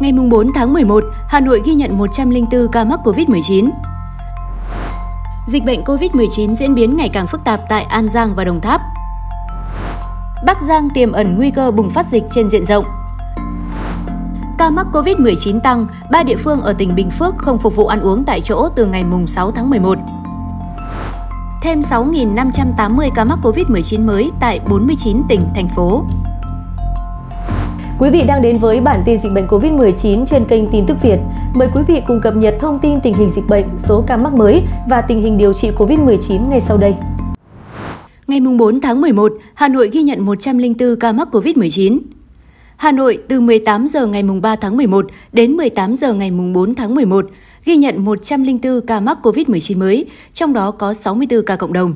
Ngày 4 tháng 11, Hà Nội ghi nhận 104 ca mắc COVID-19. Dịch bệnh COVID-19 diễn biến ngày càng phức tạp tại An Giang và Đồng Tháp. Bắc Giang tiềm ẩn nguy cơ bùng phát dịch trên diện rộng. Ca mắc COVID-19 tăng, ba địa phương ở tỉnh Bình Phước không phục vụ ăn uống tại chỗ từ ngày 6 tháng 11. Thêm 6.580 ca mắc COVID-19 mới tại 49 tỉnh, thành phố. Quý vị đang đến với bản tin dịch bệnh COVID-19 trên kênh Tin tức Việt. Mời quý vị cùng cập nhật thông tin tình hình dịch bệnh, số ca mắc mới và tình hình điều trị COVID-19 ngay sau đây. Ngày 4 tháng 11, Hà Nội ghi nhận 104 ca mắc COVID-19. Hà Nội từ 18 giờ ngày 3 tháng 11 đến 18 giờ ngày 4 tháng 11 ghi nhận 104 ca mắc COVID-19 mới, trong đó có 64 ca cộng đồng.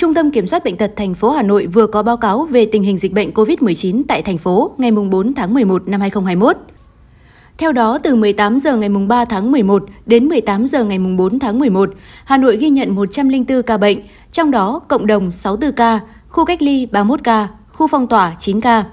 Trung tâm Kiểm soát bệnh tật thành phố Hà Nội vừa có báo cáo về tình hình dịch bệnh COVID-19 tại thành phố ngày 4 tháng 11 năm 2021. Theo đó, từ 18 giờ ngày 3 tháng 11 đến 18 giờ ngày 4 tháng 11, Hà Nội ghi nhận 104 ca bệnh, trong đó cộng đồng 64 ca, khu cách ly 31 ca, khu phong tỏa 9 ca.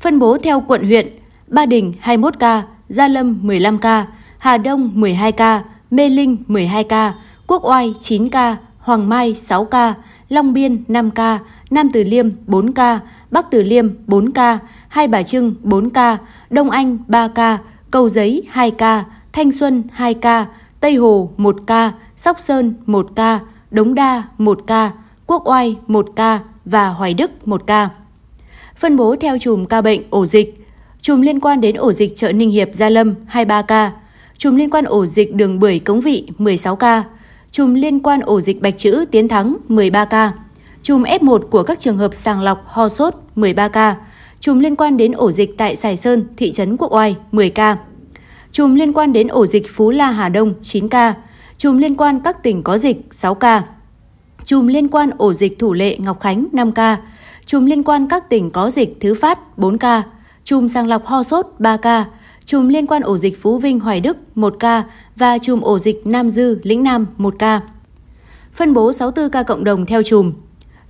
Phân bố theo quận huyện, Ba Đình 21 ca, Gia Lâm 15 ca, Hà Đông 12 ca, Mê Linh 12 ca, Quốc Oai 9 ca, Hoàng Mai 6 ca, Long Biên 5 ca, Nam Từ Liêm 4 ca, Bắc Từ Liêm 4 ca, Hai Bà Trưng 4 ca, Đông Anh 3 ca, Cầu Giấy 2 ca, Thanh Xuân 2 ca, Tây Hồ 1 ca, Sóc Sơn 1 ca, Đống Đa 1 ca, Quốc Oai 1 ca và Hoài Đức 1 ca. Phân bố theo chùm ca bệnh ổ dịch. Chùm liên quan đến ổ dịch chợ Ninh Hiệp Gia Lâm 23 ca. Chùm liên quan ổ dịch đường Bưởi Cống Vị 16 ca chùm liên quan ổ dịch Bạch Chữ Tiến Thắng 13 ca, chùm F1 của các trường hợp sàng lọc ho sốt 13 ca, chùm liên quan đến ổ dịch tại Sài Sơn, thị trấn Quốc Oai 10 ca, chùm liên quan đến ổ dịch Phú La Hà Đông 9 ca, chùm liên quan các tỉnh có dịch 6 ca, chùm liên quan ổ dịch Thủ Lệ Ngọc Khánh 5 ca, chùm liên quan các tỉnh có dịch Thứ Phát 4 ca, chùm sàng lọc ho sốt 3 ca, chùm liên quan ổ dịch Phú Vinh Hoài Đức 1 ca và chùm ổ dịch Nam Dư Lĩnh Nam 1 ca. Phân bố 64 ca cộng đồng theo chùm.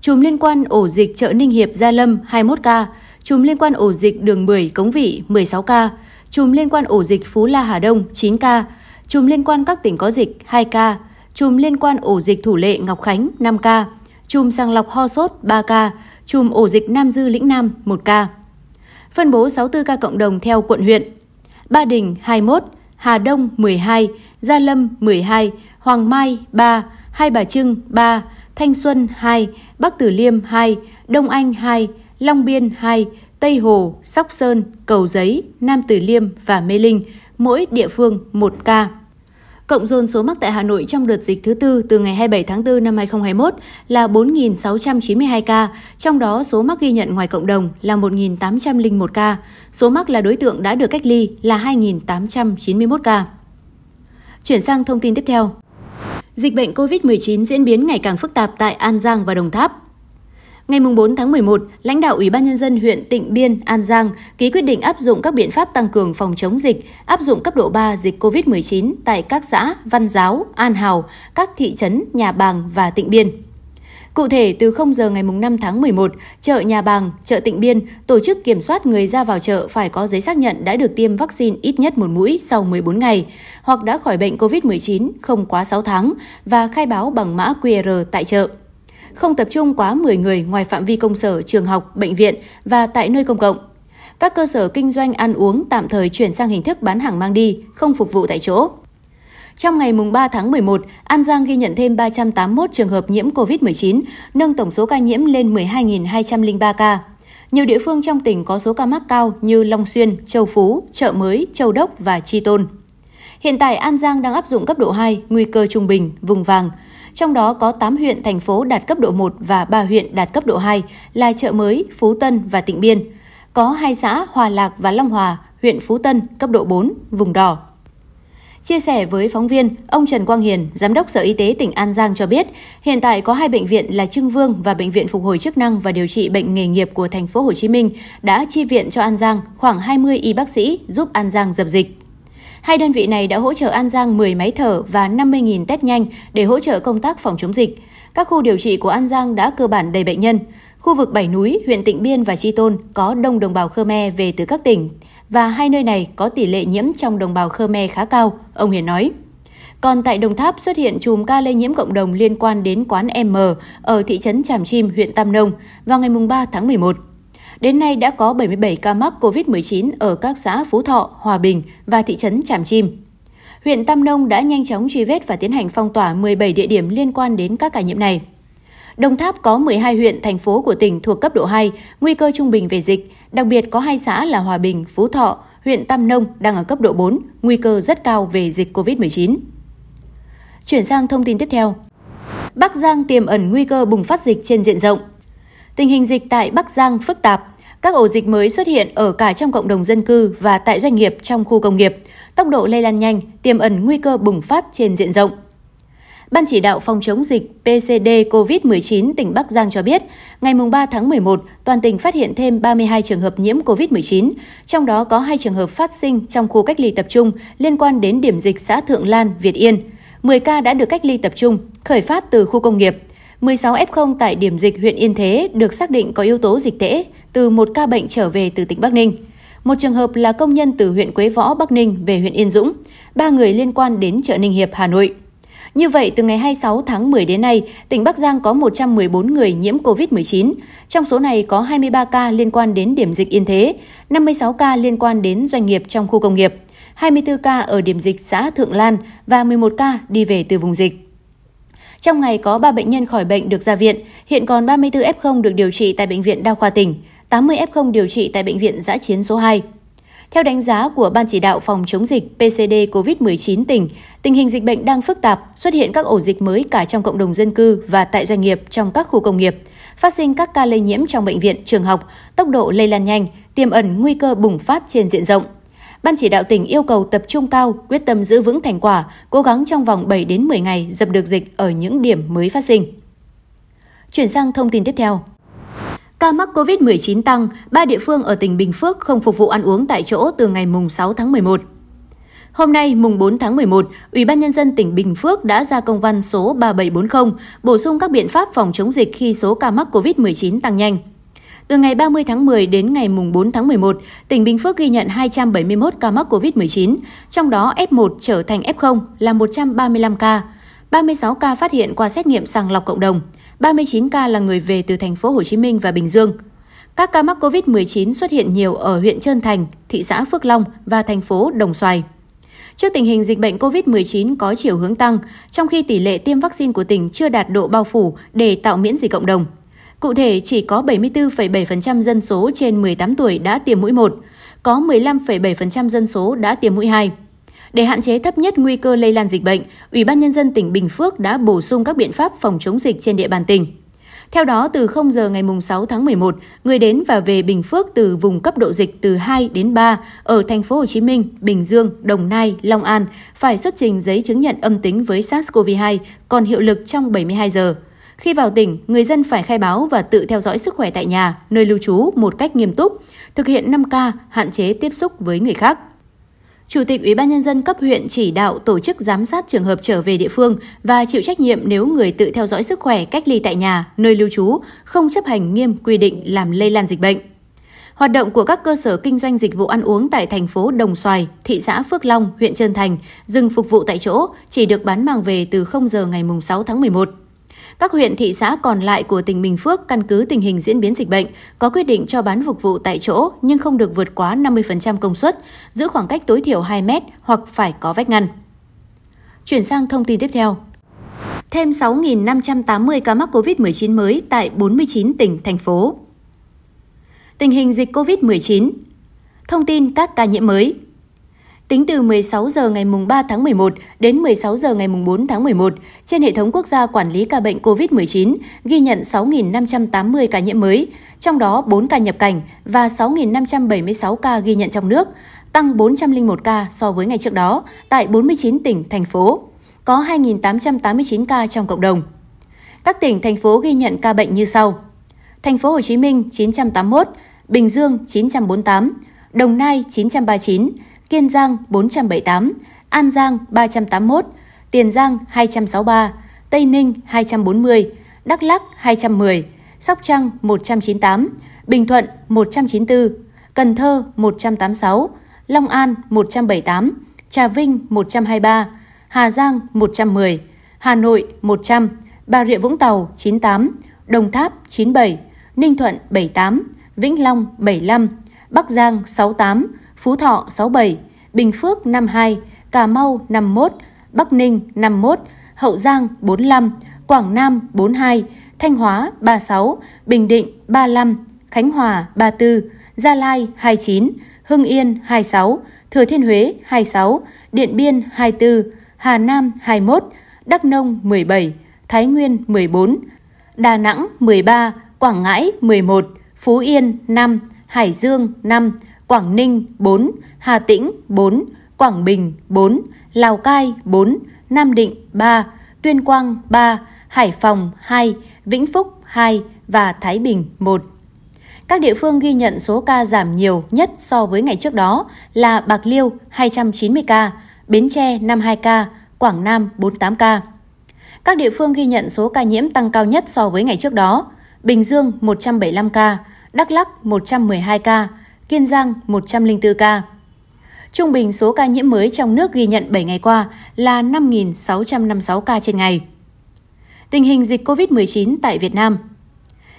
Chùm liên quan ổ dịch chợ Ninh Hiệp Gia Lâm 21 ca, chùm liên quan ổ dịch đường Bưởi Cống Vị 16 ca, chùm liên quan ổ dịch Phú La Hà Đông 9 ca, chùm liên quan các tỉnh có dịch 2 ca, chùm liên quan ổ dịch Thủ Lệ Ngọc Khánh 5 ca, chùm sàng lọc ho sốt 3 ca, chùm ổ dịch Nam Dư Lĩnh Nam 1 ca. Phân bố 64 ca cộng đồng theo quận huyện. Ba Đình 21, Hà Đông 12, Gia Lâm 12, Hoàng Mai 3, Hai Bà Trưng 3, Thanh Xuân 2, Bắc Tử Liêm 2, Đông Anh 2, Long Biên 2, Tây Hồ, Sóc Sơn, Cầu Giấy, Nam Tử Liêm và Mê Linh, mỗi địa phương 1 ca. Cộng dồn số mắc tại Hà Nội trong đợt dịch thứ tư từ ngày 27 tháng 4 năm 2021 là 4.692 ca, trong đó số mắc ghi nhận ngoài cộng đồng là 1.801 ca, số mắc là đối tượng đã được cách ly là 2.891 ca. Chuyển sang thông tin tiếp theo. Dịch bệnh COVID-19 diễn biến ngày càng phức tạp tại An Giang và Đồng Tháp. Ngày 4 tháng 11, lãnh đạo Ủy ban Nhân dân huyện Tịnh Biên, An Giang ký quyết định áp dụng các biện pháp tăng cường phòng chống dịch, áp dụng cấp độ 3 dịch COVID-19 tại các xã Văn Giáo, An Hào, các thị trấn Nhà Bàng và Tịnh Biên. Cụ thể, từ 0 giờ ngày 5 tháng 11, chợ Nhà Bàng, chợ Tịnh Biên tổ chức kiểm soát người ra vào chợ phải có giấy xác nhận đã được tiêm vaccine ít nhất một mũi sau 14 ngày, hoặc đã khỏi bệnh COVID-19 không quá 6 tháng và khai báo bằng mã QR tại chợ không tập trung quá 10 người ngoài phạm vi công sở, trường học, bệnh viện và tại nơi công cộng. Các cơ sở kinh doanh ăn uống tạm thời chuyển sang hình thức bán hàng mang đi, không phục vụ tại chỗ. Trong ngày 3 tháng 11, An Giang ghi nhận thêm 381 trường hợp nhiễm COVID-19, nâng tổng số ca nhiễm lên 12.203 ca. Nhiều địa phương trong tỉnh có số ca mắc cao như Long Xuyên, Châu Phú, Chợ Mới, Châu Đốc và Chi Tôn. Hiện tại An Giang đang áp dụng cấp độ 2, nguy cơ trung bình, vùng vàng trong đó có 8 huyện, thành phố đạt cấp độ 1 và 3 huyện đạt cấp độ 2 là Chợ Mới, Phú Tân và Tịnh Biên. Có hai xã Hòa Lạc và Long Hòa, huyện Phú Tân cấp độ 4, vùng đỏ. Chia sẻ với phóng viên, ông Trần Quang Hiền, Giám đốc Sở Y tế tỉnh An Giang cho biết, hiện tại có hai bệnh viện là Trưng Vương và Bệnh viện Phục hồi chức năng và điều trị bệnh nghề nghiệp của thành phố Hồ Chí Minh đã chi viện cho An Giang khoảng 20 y bác sĩ giúp An Giang dập dịch. Hai đơn vị này đã hỗ trợ An Giang 10 máy thở và 50.000 test nhanh để hỗ trợ công tác phòng chống dịch. Các khu điều trị của An Giang đã cơ bản đầy bệnh nhân. Khu vực Bảy Núi, huyện Tịnh Biên và Tri Tôn có đông đồng bào Khmer về từ các tỉnh và hai nơi này có tỷ lệ nhiễm trong đồng bào Khmer khá cao, ông Hiền nói. Còn tại Đồng Tháp xuất hiện chùm ca lây nhiễm cộng đồng liên quan đến quán M ở thị trấn Tràm Chim, huyện Tam Nông vào ngày 3 tháng 11. Đến nay đã có 77 ca mắc COVID-19 ở các xã Phú Thọ, Hòa Bình và thị trấn Tràm Chim. Huyện Tam Nông đã nhanh chóng truy vết và tiến hành phong tỏa 17 địa điểm liên quan đến các ca nhiễm này. Đồng Tháp có 12 huyện, thành phố của tỉnh thuộc cấp độ 2, nguy cơ trung bình về dịch, đặc biệt có hai xã là Hòa Bình, Phú Thọ, huyện Tam Nông đang ở cấp độ 4, nguy cơ rất cao về dịch COVID-19. Chuyển sang thông tin tiếp theo. Bắc Giang tiềm ẩn nguy cơ bùng phát dịch trên diện rộng. Tình hình dịch tại Bắc Giang phức tạp, các ổ dịch mới xuất hiện ở cả trong cộng đồng dân cư và tại doanh nghiệp trong khu công nghiệp. Tốc độ lây lan nhanh, tiềm ẩn nguy cơ bùng phát trên diện rộng. Ban chỉ đạo phòng chống dịch PCD COVID-19 tỉnh Bắc Giang cho biết, ngày 3 tháng 11, toàn tỉnh phát hiện thêm 32 trường hợp nhiễm COVID-19, trong đó có 2 trường hợp phát sinh trong khu cách ly tập trung liên quan đến điểm dịch xã Thượng Lan, Việt Yên. 10 ca đã được cách ly tập trung, khởi phát từ khu công nghiệp. 16 F0 tại điểm dịch huyện Yên Thế được xác định có yếu tố dịch tễ từ một ca bệnh trở về từ tỉnh Bắc Ninh. Một trường hợp là công nhân từ huyện Quế Võ, Bắc Ninh về huyện Yên Dũng, ba người liên quan đến chợ Ninh Hiệp, Hà Nội. Như vậy, từ ngày 26 tháng 10 đến nay, tỉnh Bắc Giang có 114 người nhiễm COVID-19. Trong số này có 23 ca liên quan đến điểm dịch Yên Thế, 56 ca liên quan đến doanh nghiệp trong khu công nghiệp, 24 ca ở điểm dịch xã Thượng Lan và 11 ca đi về từ vùng dịch. Trong ngày có 3 bệnh nhân khỏi bệnh được ra viện, hiện còn 34 F0 được điều trị tại bệnh viện Đa khoa tỉnh, 80 F0 điều trị tại bệnh viện giã chiến số 2. Theo đánh giá của Ban chỉ đạo phòng chống dịch PCD COVID-19 tỉnh, tình hình dịch bệnh đang phức tạp, xuất hiện các ổ dịch mới cả trong cộng đồng dân cư và tại doanh nghiệp trong các khu công nghiệp, phát sinh các ca lây nhiễm trong bệnh viện, trường học, tốc độ lây lan nhanh, tiềm ẩn nguy cơ bùng phát trên diện rộng. Ban chỉ đạo tỉnh yêu cầu tập trung cao, quyết tâm giữ vững thành quả, cố gắng trong vòng 7 đến 10 ngày dập được dịch ở những điểm mới phát sinh. Chuyển sang thông tin tiếp theo. Ca mắc COVID-19 tăng, ba địa phương ở tỉnh Bình Phước không phục vụ ăn uống tại chỗ từ ngày mùng 6 tháng 11. Hôm nay, mùng 4 tháng 11, Ủy ban nhân dân tỉnh Bình Phước đã ra công văn số 3740 bổ sung các biện pháp phòng chống dịch khi số ca mắc COVID-19 tăng nhanh. Từ ngày 30 tháng 10 đến ngày 4 tháng 11, tỉnh Bình Phước ghi nhận 271 ca mắc COVID-19, trong đó F1 trở thành F0 là 135 ca, 36 ca phát hiện qua xét nghiệm sàng lọc cộng đồng, 39 ca là người về từ thành phố Hồ Chí Minh và Bình Dương. Các ca mắc COVID-19 xuất hiện nhiều ở huyện Trơn Thành, thị xã Phước Long và thành phố Đồng Xoài. Trước tình hình dịch bệnh COVID-19 có chiều hướng tăng, trong khi tỷ lệ tiêm vaccine của tỉnh chưa đạt độ bao phủ để tạo miễn dịch cộng đồng – Cụ thể, chỉ có 74,7% dân số trên 18 tuổi đã tiêm mũi 1, có 15,7% dân số đã tiêm mũi 2. Để hạn chế thấp nhất nguy cơ lây lan dịch bệnh, Ủy ban Nhân dân tỉnh Bình Phước đã bổ sung các biện pháp phòng chống dịch trên địa bàn tỉnh. Theo đó, từ 0 giờ ngày 6 tháng 11, người đến và về Bình Phước từ vùng cấp độ dịch từ 2 đến 3 ở thành phố Hồ Chí Minh, Bình Dương, Đồng Nai, Long An phải xuất trình giấy chứng nhận âm tính với SARS-CoV-2 còn hiệu lực trong 72 giờ. Khi vào tỉnh, người dân phải khai báo và tự theo dõi sức khỏe tại nhà, nơi lưu trú một cách nghiêm túc, thực hiện 5K, hạn chế tiếp xúc với người khác. Chủ tịch Ủy ban nhân dân cấp huyện chỉ đạo tổ chức giám sát trường hợp trở về địa phương và chịu trách nhiệm nếu người tự theo dõi sức khỏe cách ly tại nhà, nơi lưu trú, không chấp hành nghiêm quy định làm lây lan dịch bệnh. Hoạt động của các cơ sở kinh doanh dịch vụ ăn uống tại thành phố Đồng Xoài, thị xã Phước Long, huyện Trơn Thành dừng phục vụ tại chỗ chỉ được bán mang về từ 0 giờ ngày 6 tháng 11. Các huyện, thị xã còn lại của tỉnh Bình Phước căn cứ tình hình diễn biến dịch bệnh có quyết định cho bán phục vụ tại chỗ nhưng không được vượt quá 50% công suất, giữ khoảng cách tối thiểu 2 mét hoặc phải có vách ngăn. Chuyển sang thông tin tiếp theo. Thêm 6.580 ca mắc COVID-19 mới tại 49 tỉnh, thành phố. Tình hình dịch COVID-19 Thông tin các ca nhiễm mới – tính từ 16 giờ ngày 3 tháng 11 đến 16 giờ ngày 4 tháng 11, trên hệ thống quốc gia quản lý ca bệnh COVID-19 ghi nhận 6.580 ca nhiễm mới, trong đó 4 ca nhập cảnh và 6.576 ca ghi nhận trong nước, tăng 401 ca so với ngày trước đó tại 49 tỉnh, thành phố. Có 2.889 ca trong cộng đồng. Các tỉnh, thành phố ghi nhận ca bệnh như sau. Thành phố Hồ Chí Minh 981, Bình Dương 948, Đồng Nai 939, Kiên Giang 478, An Giang 381, Tiền Giang 263, Tây Ninh 240, Đắk Lắk 210, Sóc Trăng 198, Bình Thuận 194, Cần Thơ 186, Long An 178, Trà Vinh 123, Hà Giang 110, Hà Nội 100, Bà Rịa Vũng Tàu 98, Đồng Tháp 97, Ninh Thuận 78, Vĩnh Long 75, Bắc Giang 68, Phú Thọ 67, Bình Phước 52, Cà Mau 51, Bắc Ninh 51, Hậu Giang 45, Quảng Nam 42, Thanh Hóa 36, Bình Định 35, Khánh Hòa 34, Gia Lai 29, Hưng Yên 26, Thừa Thiên Huế 26, Điện Biên 24, Hà Nam 21, Đắk Nông 17, Thái Nguyên 14, Đà Nẵng 13, Quảng Ngãi 11, Phú Yên 5, Hải Dương 5, Quảng Ninh 4, Hà Tĩnh 4, Quảng Bình 4, Lào Cai 4, Nam Định 3, Tuyên Quang 3, Hải Phòng 2, Vĩnh Phúc 2 và Thái Bình 1. Các địa phương ghi nhận số ca giảm nhiều nhất so với ngày trước đó là Bạc Liêu 290 ca, Bến Tre 52 ca, Quảng Nam 48 ca. Các địa phương ghi nhận số ca nhiễm tăng cao nhất so với ngày trước đó, Bình Dương 175 ca, Đắk Lắk 112 ca, Kiên Giang 104 ca. Trung bình số ca nhiễm mới trong nước ghi nhận 7 ngày qua là 5.656 ca trên ngày. Tình hình dịch COVID-19 tại Việt Nam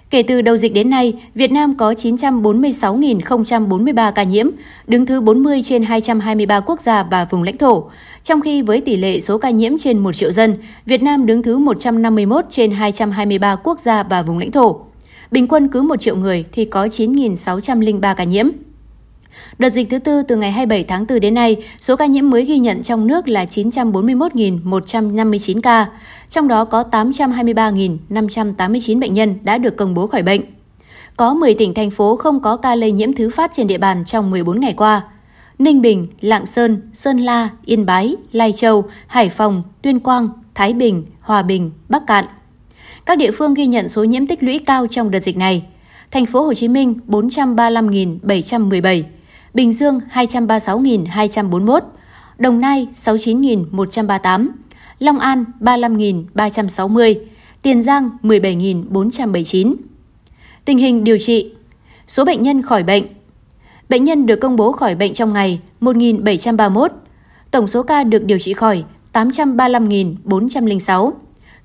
Kể từ đầu dịch đến nay, Việt Nam có 946.043 ca nhiễm, đứng thứ 40 trên 223 quốc gia và vùng lãnh thổ. Trong khi với tỷ lệ số ca nhiễm trên 1 triệu dân, Việt Nam đứng thứ 151 trên 223 quốc gia và vùng lãnh thổ bình quân cứ 1 triệu người thì có 9.603 ca nhiễm. Đợt dịch thứ tư từ ngày 27 tháng 4 đến nay, số ca nhiễm mới ghi nhận trong nước là 941.159 ca, trong đó có 823.589 bệnh nhân đã được công bố khỏi bệnh. Có 10 tỉnh thành phố không có ca lây nhiễm thứ phát trên địa bàn trong 14 ngày qua. Ninh Bình, Lạng Sơn, Sơn La, Yên Bái, Lai Châu, Hải Phòng, Tuyên Quang, Thái Bình, Hòa Bình, Bắc Cạn, các địa phương ghi nhận số nhiễm tích lũy cao trong đợt dịch này. Thành phố Hồ Chí Minh 435.717, Bình Dương 236.241, Đồng Nai 69.138, Long An 35.360, Tiền Giang 17.479. Tình hình điều trị Số bệnh nhân khỏi bệnh Bệnh nhân được công bố khỏi bệnh trong ngày 1.731. Tổng số ca được điều trị khỏi 835.406.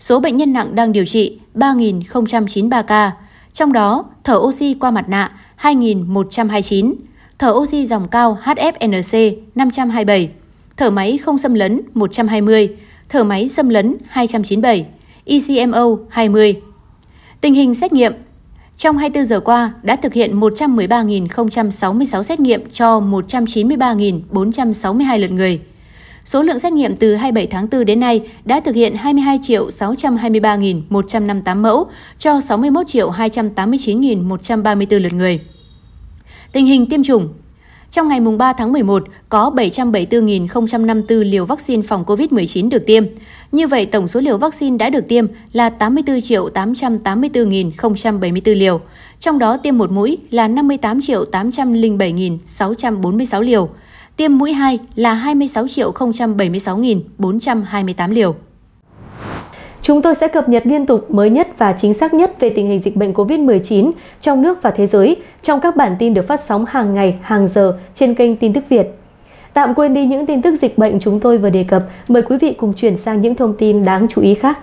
Số bệnh nhân nặng đang điều trị 3.093 ca, trong đó thở oxy qua mặt nạ 2.129, thở oxy dòng cao HFNC 527, thở máy không xâm lấn 120, thở máy xâm lấn 297, ECMO 20. Tình hình xét nghiệm trong 24 giờ qua đã thực hiện 113.066 xét nghiệm cho 193.462 lượt người. Số lượng xét nghiệm từ 27 tháng 4 đến nay đã thực hiện 22 623.158 mẫu cho 61 289.134 lượt người. Tình hình tiêm chủng trong ngày 3 tháng 11, có 774.054 liều vaccine phòng COVID-19 được tiêm. Như vậy, tổng số liều vaccine đã được tiêm là 84.884.074 liều, trong đó tiêm một mũi là 58.807.646 liều, tiêm mũi 2 là 26 076.428 liều. Chúng tôi sẽ cập nhật liên tục mới nhất và chính xác nhất về tình hình dịch bệnh COVID-19 trong nước và thế giới trong các bản tin được phát sóng hàng ngày, hàng giờ trên kênh Tin tức Việt. Tạm quên đi những tin tức dịch bệnh chúng tôi vừa đề cập, mời quý vị cùng chuyển sang những thông tin đáng chú ý khác.